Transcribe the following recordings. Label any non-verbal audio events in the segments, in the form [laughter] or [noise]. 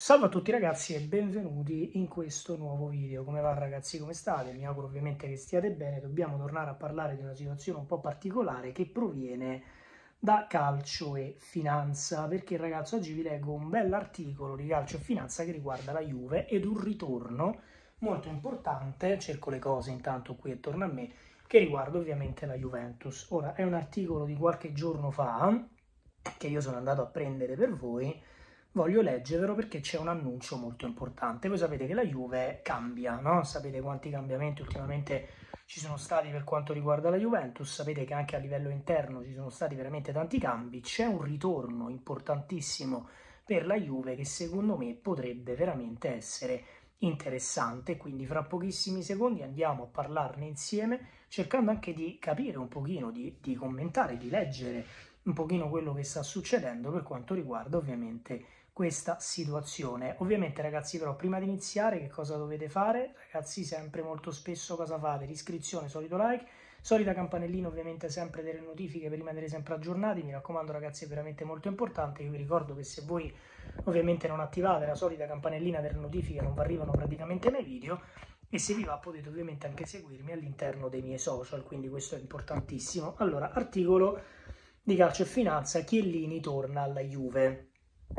Salve a tutti ragazzi e benvenuti in questo nuovo video. Come va ragazzi, come state? Mi auguro ovviamente che stiate bene. Dobbiamo tornare a parlare di una situazione un po' particolare che proviene da calcio e finanza, perché ragazzi oggi vi leggo un bell'articolo di calcio e finanza che riguarda la Juve ed un ritorno molto importante, cerco le cose intanto qui attorno a me, che riguarda ovviamente la Juventus. Ora è un articolo di qualche giorno fa che io sono andato a prendere per voi voglio leggervelo perché c'è un annuncio molto importante. Voi sapete che la Juve cambia, no? sapete quanti cambiamenti ultimamente ci sono stati per quanto riguarda la Juventus, sapete che anche a livello interno ci sono stati veramente tanti cambi, c'è un ritorno importantissimo per la Juve che secondo me potrebbe veramente essere interessante, quindi fra pochissimi secondi andiamo a parlarne insieme cercando anche di capire un pochino, di, di commentare, di leggere un pochino quello che sta succedendo per quanto riguarda ovviamente questa situazione. Ovviamente ragazzi però prima di iniziare che cosa dovete fare? Ragazzi sempre molto spesso cosa fate? L'iscrizione, solito like, solita campanellina ovviamente sempre delle notifiche per rimanere sempre aggiornati, mi raccomando ragazzi è veramente molto importante, io vi ricordo che se voi ovviamente non attivate la solita campanellina delle notifiche non vi arrivano praticamente nei video e se vi va potete ovviamente anche seguirmi all'interno dei miei social, quindi questo è importantissimo. Allora, articolo di calcio e finanza, Chiellini torna alla Juve.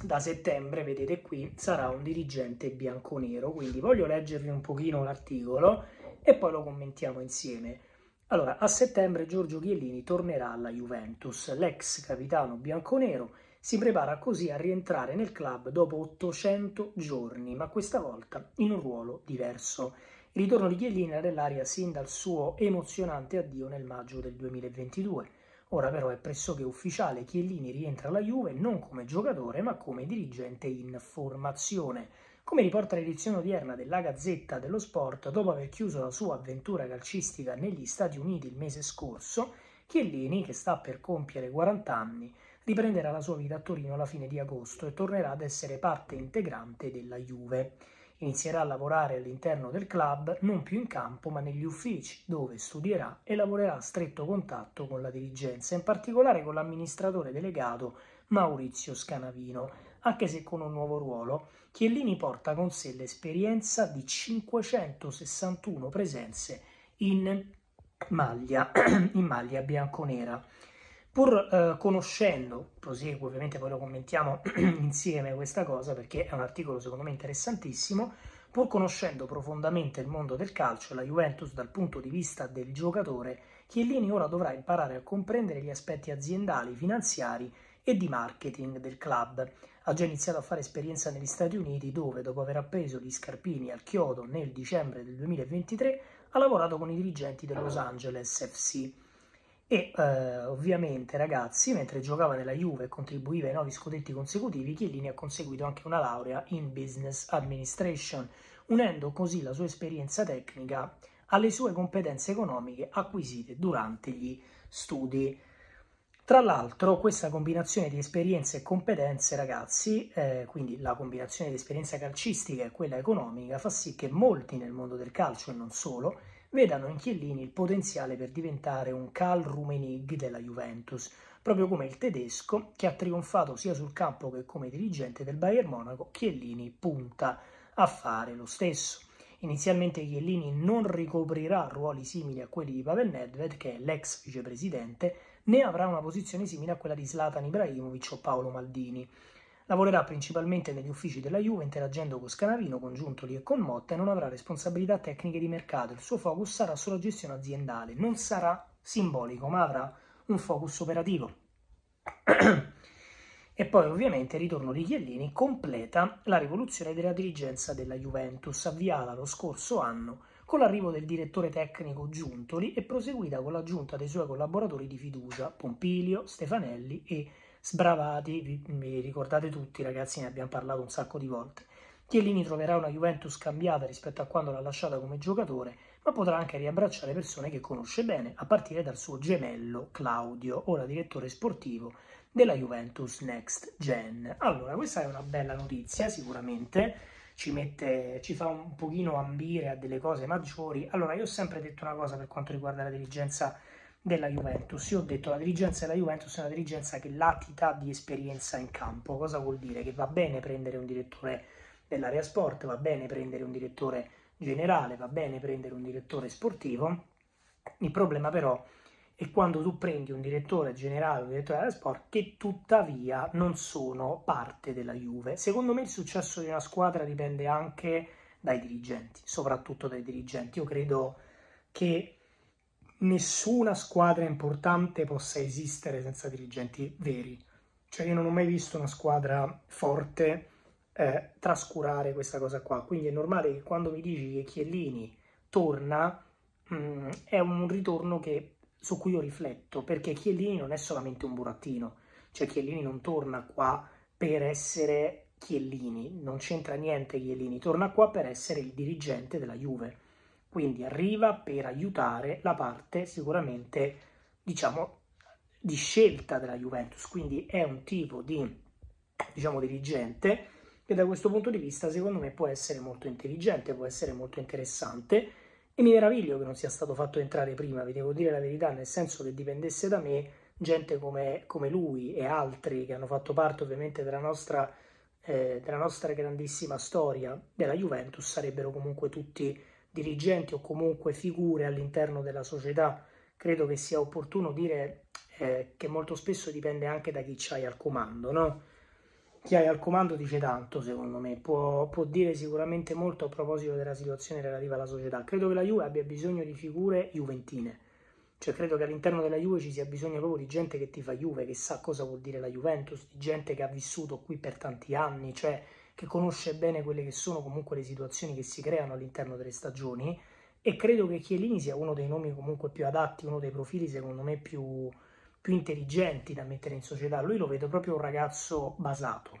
Da settembre, vedete qui, sarà un dirigente bianconero, quindi voglio leggervi un pochino l'articolo e poi lo commentiamo insieme. Allora, a settembre Giorgio Chiellini tornerà alla Juventus. L'ex capitano bianconero si prepara così a rientrare nel club dopo 800 giorni, ma questa volta in un ruolo diverso. Il ritorno di Chiellini era nell'aria sin dal suo emozionante addio nel maggio del 2022 Ora però è pressoché ufficiale, Chiellini rientra alla Juve non come giocatore ma come dirigente in formazione. Come riporta l'edizione odierna della Gazzetta dello Sport, dopo aver chiuso la sua avventura calcistica negli Stati Uniti il mese scorso, Chiellini, che sta per compiere 40 anni, riprenderà la sua vita a Torino alla fine di agosto e tornerà ad essere parte integrante della Juve. Inizierà a lavorare all'interno del club, non più in campo ma negli uffici, dove studierà e lavorerà a stretto contatto con la dirigenza, in particolare con l'amministratore delegato Maurizio Scanavino, anche se con un nuovo ruolo. Chiellini porta con sé l'esperienza di 561 presenze in maglia, [clears throat] in maglia bianconera. Pur eh, conoscendo, proseguo ovviamente poi lo commentiamo [clears throat] insieme questa cosa perché è un articolo secondo me interessantissimo, pur conoscendo profondamente il mondo del calcio e la Juventus dal punto di vista del giocatore, Chiellini ora dovrà imparare a comprendere gli aspetti aziendali, finanziari e di marketing del club. Ha già iniziato a fare esperienza negli Stati Uniti dove, dopo aver appeso gli scarpini al chiodo nel dicembre del 2023, ha lavorato con i dirigenti del Los Angeles FC e eh, ovviamente ragazzi mentre giocava nella Juve e contribuiva ai nuovi scudetti consecutivi Chiellini ha conseguito anche una laurea in Business Administration unendo così la sua esperienza tecnica alle sue competenze economiche acquisite durante gli studi. Tra l'altro questa combinazione di esperienze e competenze ragazzi, eh, quindi la combinazione di esperienza calcistica e quella economica fa sì che molti nel mondo del calcio e non solo vedano in Chiellini il potenziale per diventare un Karl Rumenig della Juventus, proprio come il tedesco che ha trionfato sia sul campo che come dirigente del Bayern Monaco, Chiellini punta a fare lo stesso. Inizialmente Chiellini non ricoprirà ruoli simili a quelli di Pavel Nedved, che è l'ex vicepresidente, né avrà una posizione simile a quella di Zlatan Ibrahimovic o Paolo Maldini. Lavorerà principalmente negli uffici della Juve interagendo con Scanarino, con Giuntoli e con Motta e non avrà responsabilità tecniche di mercato. Il suo focus sarà sulla gestione aziendale, non sarà simbolico ma avrà un focus operativo. [clears throat] e poi ovviamente il ritorno di Chiellini completa la rivoluzione della dirigenza della Juventus avviata lo scorso anno con l'arrivo del direttore tecnico Giuntoli e proseguita con l'aggiunta dei suoi collaboratori di fiducia, Pompilio, Stefanelli e Sbravati, vi, ricordate tutti ragazzi, ne abbiamo parlato un sacco di volte. Chiellini troverà una Juventus cambiata rispetto a quando l'ha lasciata come giocatore, ma potrà anche riabbracciare persone che conosce bene, a partire dal suo gemello Claudio, ora direttore sportivo della Juventus Next Gen. Allora, questa è una bella notizia sicuramente ci, mette, ci fa un pochino ambire a delle cose maggiori. Allora, io ho sempre detto una cosa per quanto riguarda la dirigenza della Juventus. Io ho detto la dirigenza della Juventus è una dirigenza che latita di esperienza in campo. Cosa vuol dire? Che va bene prendere un direttore dell'area sport, va bene prendere un direttore generale, va bene prendere un direttore sportivo. Il problema però è e quando tu prendi un direttore generale, un direttore della sport, che tuttavia non sono parte della Juve. Secondo me il successo di una squadra dipende anche dai dirigenti, soprattutto dai dirigenti. Io credo che nessuna squadra importante possa esistere senza dirigenti veri. Cioè io non ho mai visto una squadra forte eh, trascurare questa cosa qua. Quindi è normale che quando mi dici che Chiellini torna, mh, mm, è un ritorno che su cui io rifletto, perché Chiellini non è solamente un burattino, cioè Chiellini non torna qua per essere Chiellini, non c'entra niente Chiellini, torna qua per essere il dirigente della Juve, quindi arriva per aiutare la parte sicuramente, diciamo, di scelta della Juventus, quindi è un tipo di, diciamo, dirigente che da questo punto di vista secondo me può essere molto intelligente, può essere molto interessante, e mi meraviglio che non sia stato fatto entrare prima, vi devo dire la verità, nel senso che dipendesse da me gente come, come lui e altri che hanno fatto parte ovviamente della nostra, eh, della nostra grandissima storia della Juventus, sarebbero comunque tutti dirigenti o comunque figure all'interno della società. Credo che sia opportuno dire eh, che molto spesso dipende anche da chi c'hai al comando, no? chi hai al comando dice tanto, secondo me, può, può, dire sicuramente molto a proposito della situazione relativa alla società. Credo che la Juve abbia bisogno di figure juventine, cioè credo che all'interno della Juve ci sia bisogno proprio di gente che ti fa Juve, che sa cosa vuol dire la Juventus, di gente che ha vissuto qui per tanti anni, cioè che conosce bene quelle che sono comunque le situazioni che si creano all'interno delle stagioni e credo che Chiellini sia uno dei nomi comunque più adatti, uno dei profili secondo me più più intelligenti da mettere in società. Lui lo vedo proprio un ragazzo basato.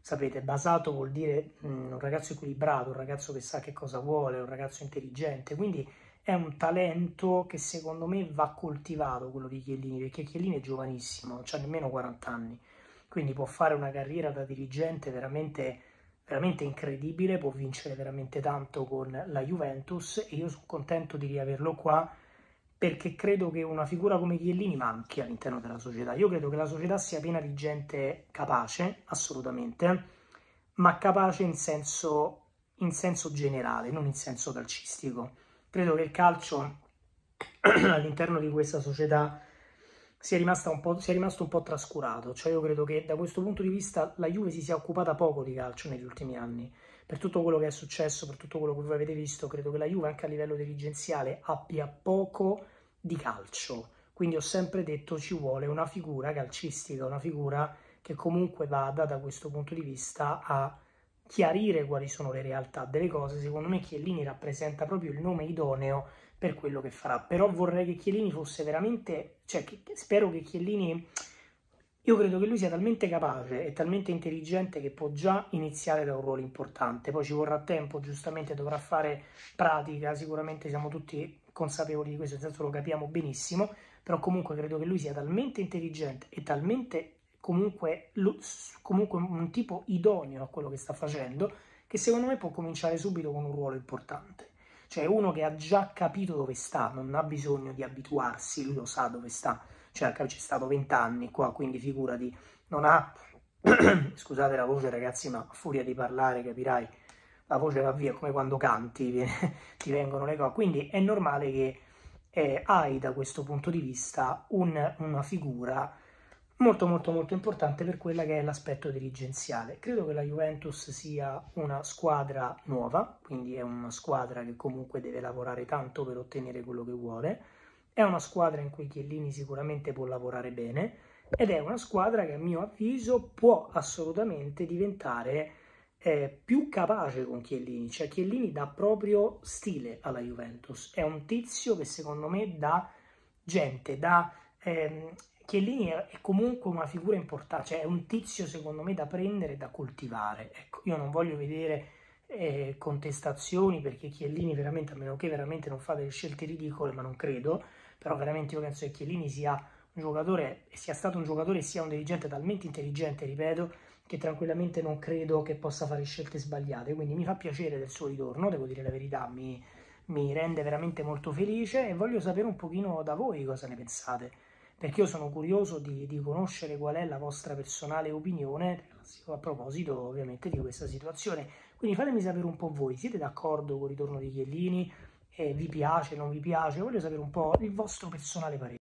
Sapete, basato vuol dire mm, un ragazzo equilibrato, un ragazzo che sa che cosa vuole, un ragazzo intelligente. Quindi è un talento che secondo me va coltivato quello di Chiellini, perché Chiellini è giovanissimo, non ha nemmeno 40 anni. Quindi può fare una carriera da dirigente veramente, veramente incredibile, può vincere veramente tanto con la Juventus e io sono contento di riaverlo qua perché credo che una figura come Chiellini manchi all'interno della società. Io credo che la società sia piena di gente capace, assolutamente, ma capace in senso, in senso generale, non in senso calcistico. Credo che il calcio [clears throat] all'interno di questa società sia, sia, rimasto un po' trascurato. Cioè io credo che da questo punto di vista la Juve si sia occupata poco di calcio negli ultimi anni. Per tutto quello che è successo, per tutto quello che voi avete visto, credo che la Juve anche a livello dirigenziale abbia poco di calcio. Quindi ho sempre detto ci vuole una figura calcistica, una figura che comunque vada da questo punto di vista a chiarire quali sono le realtà delle cose. Secondo me Chiellini rappresenta proprio il nome idoneo per quello che farà. Però vorrei che Chiellini fosse veramente, cioè che, spero che Chiellini io credo che lui sia talmente capace e talmente intelligente che può già iniziare da un ruolo importante, poi ci vorrà tempo, giustamente dovrà fare pratica, sicuramente siamo tutti consapevoli di questo, nel senso lo capiamo benissimo, però comunque credo che lui sia talmente intelligente e talmente comunque, comunque un tipo idoneo a quello che sta facendo, che secondo me può cominciare subito con un ruolo importante. Cioè uno che ha già capito dove sta, non ha bisogno di abituarsi, lui lo sa dove sta. Cioè c'è stato vent'anni qua, quindi figurati, non ha... [clears throat] Scusate la voce ragazzi, ma a furia di parlare capirai la voce va via, come quando canti, [laughs] ti vengono le cose. Quindi è normale che eh, hai da questo punto di vista un, una figura molto molto molto importante per quella che è l'aspetto dirigenziale. Credo che la Juventus sia una squadra nuova, quindi è una squadra che comunque deve lavorare tanto per ottenere quello che vuole, è una squadra in cui Chiellini sicuramente può lavorare bene ed è una squadra che a mio avviso può assolutamente diventare eh, più capace con Chiellini, cioè Chiellini dà proprio stile alla Juventus, è un tizio che secondo me dà gente, dà, ehm, Chiellini è comunque una figura importante, cioè è un tizio secondo me da prendere, da coltivare, ecco, io non voglio vedere eh, contestazioni perché Chiellini veramente, a meno che veramente non fa delle scelte ridicole, ma non credo, però veramente io penso che Chiellini sia un giocatore, sia stato un giocatore e sia un dirigente talmente intelligente, ripeto, che tranquillamente non credo che possa fare scelte sbagliate, quindi mi fa piacere del suo ritorno, devo dire la verità, mi, mi rende veramente molto felice e voglio sapere un pochino da voi cosa ne pensate, perché io sono curioso di, di conoscere qual è la vostra personale opinione a proposito ovviamente di questa situazione. Quindi fatemi sapere un po' voi, siete d'accordo con il ritorno di Chiellini? Eh, vi piace, non vi piace? Voglio sapere un po' il vostro personale parere.